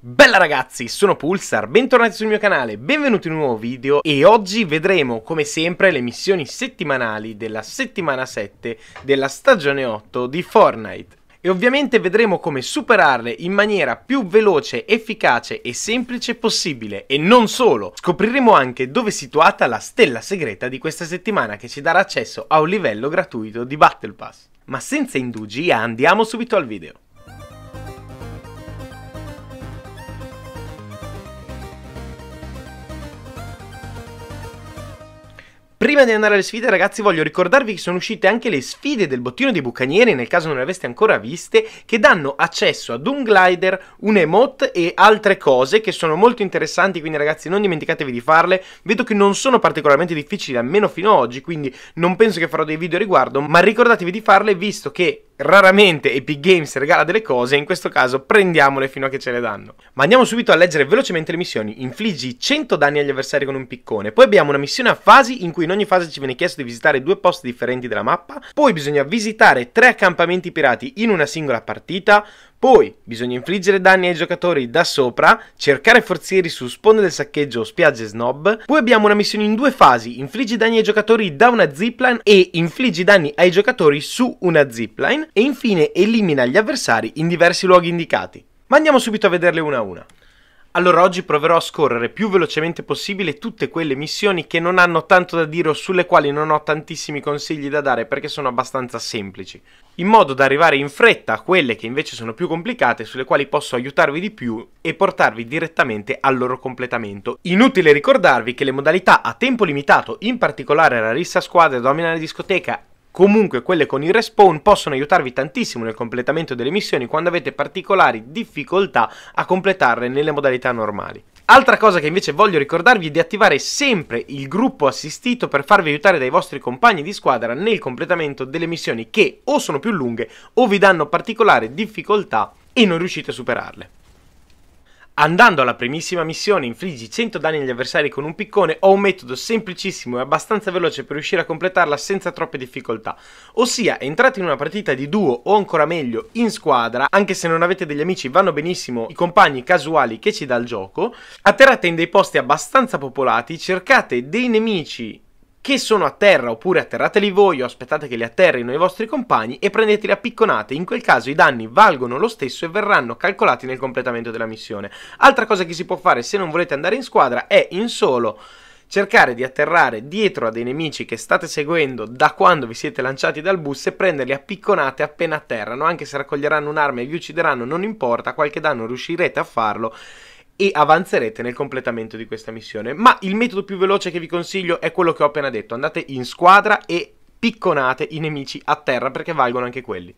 Bella ragazzi, sono Pulsar, bentornati sul mio canale, benvenuti in un nuovo video e oggi vedremo come sempre le missioni settimanali della settimana 7 della stagione 8 di Fortnite e ovviamente vedremo come superarle in maniera più veloce, efficace e semplice possibile. E non solo, scopriremo anche dove è situata la stella segreta di questa settimana che ci darà accesso a un livello gratuito di Battle Pass. Ma senza indugi andiamo subito al video. Prima di andare alle sfide ragazzi voglio ricordarvi che sono uscite anche le sfide del bottino dei bucanieri nel caso non le aveste ancora viste che danno accesso ad un glider, un emote e altre cose che sono molto interessanti quindi ragazzi non dimenticatevi di farle vedo che non sono particolarmente difficili almeno fino ad oggi quindi non penso che farò dei video a riguardo ma ricordatevi di farle visto che raramente Epic Games regala delle cose, in questo caso prendiamole fino a che ce le danno. Ma andiamo subito a leggere velocemente le missioni. Infliggi 100 danni agli avversari con un piccone. Poi abbiamo una missione a fasi in cui in ogni fase ci viene chiesto di visitare due posti differenti della mappa. Poi bisogna visitare tre accampamenti pirati in una singola partita. Poi bisogna infliggere danni ai giocatori da sopra, cercare forzieri su sponde del saccheggio o spiagge snob. Poi abbiamo una missione in due fasi, infliggi danni ai giocatori da una zipline e infliggi danni ai giocatori su una zipline e infine elimina gli avversari in diversi luoghi indicati. Ma andiamo subito a vederle una a una. Allora oggi proverò a scorrere più velocemente possibile tutte quelle missioni che non hanno tanto da dire o sulle quali non ho tantissimi consigli da dare perché sono abbastanza semplici, in modo da arrivare in fretta a quelle che invece sono più complicate, sulle quali posso aiutarvi di più e portarvi direttamente al loro completamento. Inutile ricordarvi che le modalità a tempo limitato, in particolare la rissa squadra, dominare discoteca Comunque quelle con il respawn possono aiutarvi tantissimo nel completamento delle missioni quando avete particolari difficoltà a completarle nelle modalità normali. Altra cosa che invece voglio ricordarvi è di attivare sempre il gruppo assistito per farvi aiutare dai vostri compagni di squadra nel completamento delle missioni che o sono più lunghe o vi danno particolare difficoltà e non riuscite a superarle. Andando alla primissima missione infliggi 100 danni agli avversari con un piccone ho un metodo semplicissimo e abbastanza veloce per riuscire a completarla senza troppe difficoltà. Ossia, entrate in una partita di duo o ancora meglio in squadra, anche se non avete degli amici vanno benissimo i compagni casuali che ci dà il gioco, atterrate in dei posti abbastanza popolati, cercate dei nemici che sono a terra oppure atterrateli voi o aspettate che li atterrino i vostri compagni e prendeteli a picconate, in quel caso i danni valgono lo stesso e verranno calcolati nel completamento della missione. Altra cosa che si può fare se non volete andare in squadra è in solo cercare di atterrare dietro a dei nemici che state seguendo da quando vi siete lanciati dal bus e prenderli a picconate appena atterrano, anche se raccoglieranno un'arma e vi uccideranno, non importa, qualche danno riuscirete a farlo e avanzerete nel completamento di questa missione. Ma il metodo più veloce che vi consiglio è quello che ho appena detto, andate in squadra e picconate i nemici a terra perché valgono anche quelli.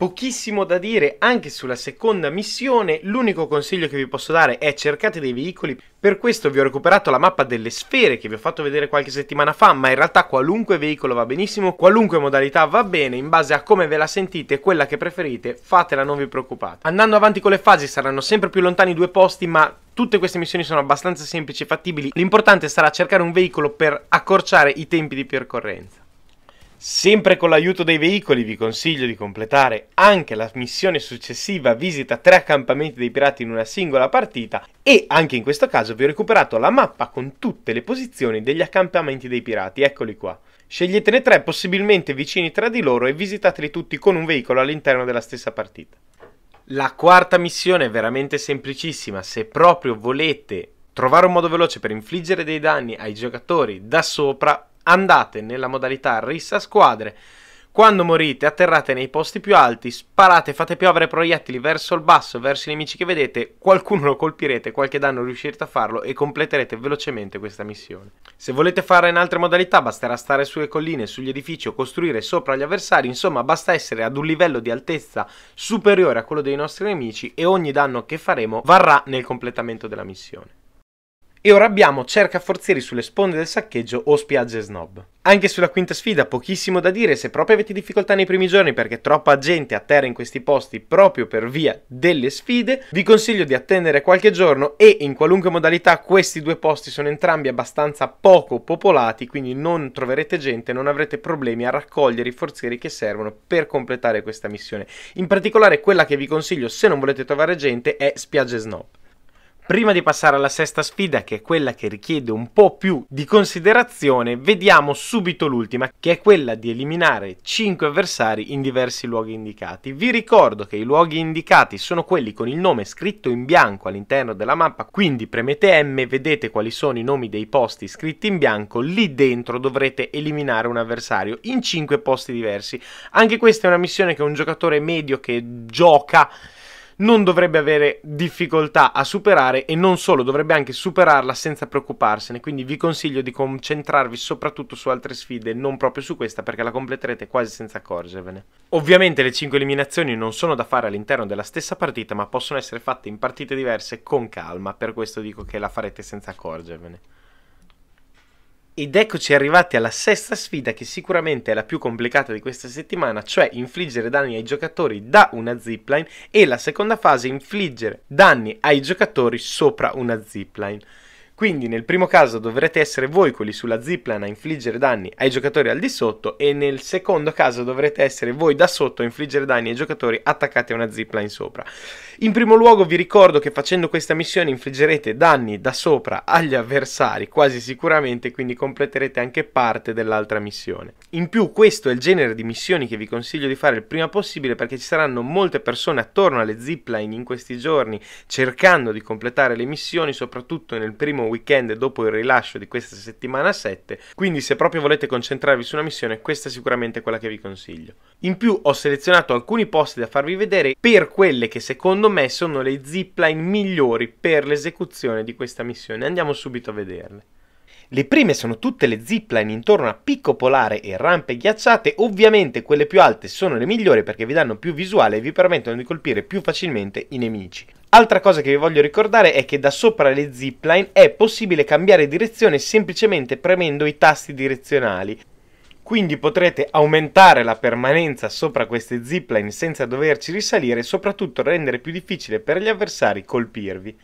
Pochissimo da dire anche sulla seconda missione, l'unico consiglio che vi posso dare è cercate dei veicoli, per questo vi ho recuperato la mappa delle sfere che vi ho fatto vedere qualche settimana fa, ma in realtà qualunque veicolo va benissimo, qualunque modalità va bene, in base a come ve la sentite, quella che preferite, fatela, non vi preoccupate. Andando avanti con le fasi saranno sempre più lontani i due posti, ma Tutte queste missioni sono abbastanza semplici e fattibili, l'importante sarà cercare un veicolo per accorciare i tempi di percorrenza. Sempre con l'aiuto dei veicoli vi consiglio di completare anche la missione successiva visita tre accampamenti dei pirati in una singola partita e anche in questo caso vi ho recuperato la mappa con tutte le posizioni degli accampamenti dei pirati, eccoli qua. Sceglietene tre possibilmente vicini tra di loro e visitateli tutti con un veicolo all'interno della stessa partita. La quarta missione è veramente semplicissima, se proprio volete trovare un modo veloce per infliggere dei danni ai giocatori da sopra Andate nella modalità rissa squadre. Quando morite, atterrate nei posti più alti, sparate, fate piovere proiettili verso il basso, verso i nemici che vedete, qualcuno lo colpirete, qualche danno riuscirete a farlo e completerete velocemente questa missione. Se volete farla in altre modalità, basterà stare sulle colline, sugli edifici o costruire sopra gli avversari, insomma basta essere ad un livello di altezza superiore a quello dei nostri nemici e ogni danno che faremo varrà nel completamento della missione. E ora abbiamo cerca forzieri sulle sponde del saccheggio o spiagge snob. Anche sulla quinta sfida pochissimo da dire, se proprio avete difficoltà nei primi giorni perché troppa gente atterra in questi posti proprio per via delle sfide, vi consiglio di attendere qualche giorno e in qualunque modalità questi due posti sono entrambi abbastanza poco popolati, quindi non troverete gente, non avrete problemi a raccogliere i forzieri che servono per completare questa missione. In particolare quella che vi consiglio se non volete trovare gente è spiagge snob. Prima di passare alla sesta sfida, che è quella che richiede un po' più di considerazione, vediamo subito l'ultima, che è quella di eliminare 5 avversari in diversi luoghi indicati. Vi ricordo che i luoghi indicati sono quelli con il nome scritto in bianco all'interno della mappa, quindi premete M, vedete quali sono i nomi dei posti scritti in bianco, lì dentro dovrete eliminare un avversario in 5 posti diversi. Anche questa è una missione che un giocatore medio che gioca non dovrebbe avere difficoltà a superare e non solo, dovrebbe anche superarla senza preoccuparsene. Quindi vi consiglio di concentrarvi soprattutto su altre sfide, non proprio su questa, perché la completerete quasi senza accorgervene. Ovviamente le 5 eliminazioni non sono da fare all'interno della stessa partita, ma possono essere fatte in partite diverse con calma, per questo dico che la farete senza accorgervene. Ed eccoci arrivati alla sesta sfida che sicuramente è la più complicata di questa settimana, cioè infliggere danni ai giocatori da una zipline e la seconda fase infliggere danni ai giocatori sopra una zipline. Quindi nel primo caso dovrete essere voi quelli sulla zipline a infliggere danni ai giocatori al di sotto e nel secondo caso dovrete essere voi da sotto a infliggere danni ai giocatori attaccati a una zipline sopra. In primo luogo vi ricordo che facendo questa missione infliggerete danni da sopra agli avversari quasi sicuramente, quindi completerete anche parte dell'altra missione. In più questo è il genere di missioni che vi consiglio di fare il prima possibile perché ci saranno molte persone attorno alle zipline in questi giorni cercando di completare le missioni, soprattutto nel primo weekend dopo il rilascio di questa settimana 7, quindi se proprio volete concentrarvi su una missione questa è sicuramente quella che vi consiglio. In più ho selezionato alcuni posti da farvi vedere per quelle che secondo me sono le zipline migliori per l'esecuzione di questa missione, andiamo subito a vederle. Le prime sono tutte le zipline intorno a picco polare e rampe ghiacciate, ovviamente quelle più alte sono le migliori perché vi danno più visuale e vi permettono di colpire più facilmente i nemici. Altra cosa che vi voglio ricordare è che da sopra le zipline è possibile cambiare direzione semplicemente premendo i tasti direzionali. Quindi potrete aumentare la permanenza sopra queste zipline senza doverci risalire e soprattutto rendere più difficile per gli avversari colpirvi.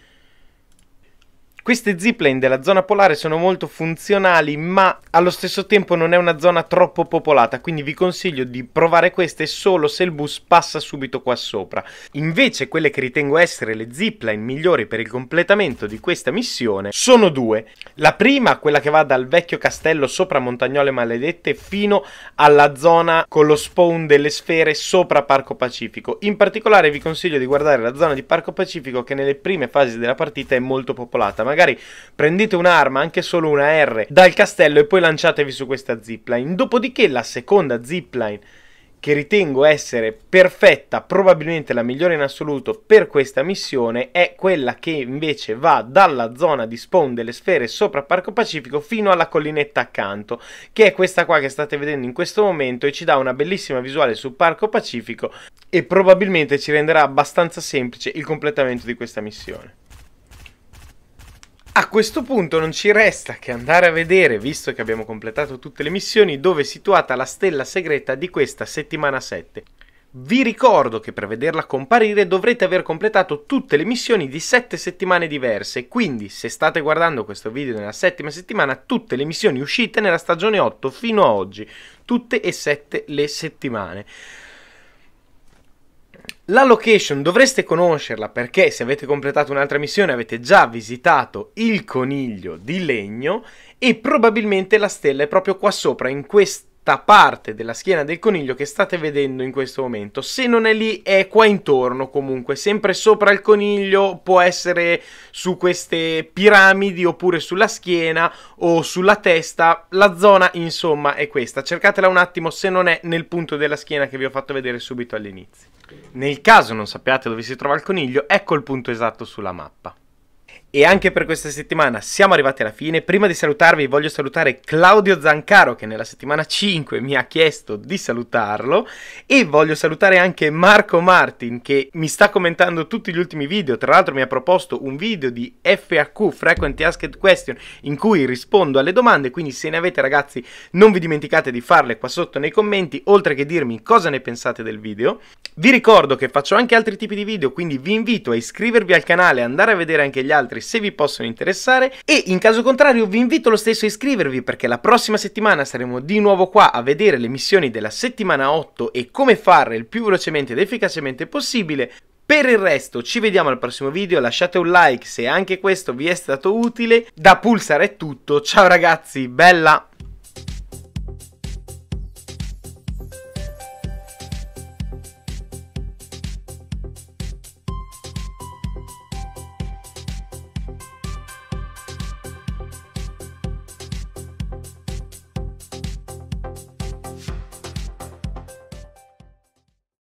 Queste zipline della zona polare sono molto funzionali, ma allo stesso tempo non è una zona troppo popolata, quindi vi consiglio di provare queste solo se il bus passa subito qua sopra. Invece quelle che ritengo essere le zipline migliori per il completamento di questa missione sono due. La prima, quella che va dal vecchio castello sopra Montagnole Maledette fino alla zona con lo spawn delle sfere sopra Parco Pacifico. In particolare vi consiglio di guardare la zona di Parco Pacifico che nelle prime fasi della partita è molto popolata, magari magari prendete un'arma, anche solo una R, dal castello e poi lanciatevi su questa zipline. Dopodiché la seconda zipline che ritengo essere perfetta, probabilmente la migliore in assoluto per questa missione, è quella che invece va dalla zona di spawn delle sfere sopra Parco Pacifico fino alla collinetta accanto, che è questa qua che state vedendo in questo momento e ci dà una bellissima visuale su Parco Pacifico e probabilmente ci renderà abbastanza semplice il completamento di questa missione. A questo punto non ci resta che andare a vedere, visto che abbiamo completato tutte le missioni, dove è situata la stella segreta di questa settimana 7. Vi ricordo che per vederla comparire dovrete aver completato tutte le missioni di 7 settimane diverse, quindi se state guardando questo video nella settima settimana, tutte le missioni uscite nella stagione 8 fino a oggi, tutte e 7 le settimane. La location dovreste conoscerla perché se avete completato un'altra missione avete già visitato il coniglio di legno e probabilmente la stella è proprio qua sopra in questo parte della schiena del coniglio che state vedendo in questo momento. Se non è lì, è qua intorno comunque, sempre sopra il coniglio, può essere su queste piramidi oppure sulla schiena o sulla testa. La zona, insomma, è questa. Cercatela un attimo se non è nel punto della schiena che vi ho fatto vedere subito all'inizio. Nel caso non sappiate dove si trova il coniglio, ecco il punto esatto sulla mappa. E anche per questa settimana siamo arrivati alla fine. Prima di salutarvi voglio salutare Claudio Zancaro che nella settimana 5 mi ha chiesto di salutarlo e voglio salutare anche Marco Martin che mi sta commentando tutti gli ultimi video. Tra l'altro mi ha proposto un video di FAQ Frequently Asked Question in cui rispondo alle domande, quindi se ne avete ragazzi non vi dimenticate di farle qua sotto nei commenti, oltre che dirmi cosa ne pensate del video. Vi ricordo che faccio anche altri tipi di video, quindi vi invito a iscrivervi al canale, e andare a vedere anche gli altri altri se vi possono interessare e in caso contrario vi invito lo stesso a iscrivervi perché la prossima settimana saremo di nuovo qua a vedere le missioni della settimana 8 e come farle il più velocemente ed efficacemente possibile. Per il resto ci vediamo al prossimo video, lasciate un like se anche questo vi è stato utile. Da Pulsar è tutto, ciao ragazzi, bella!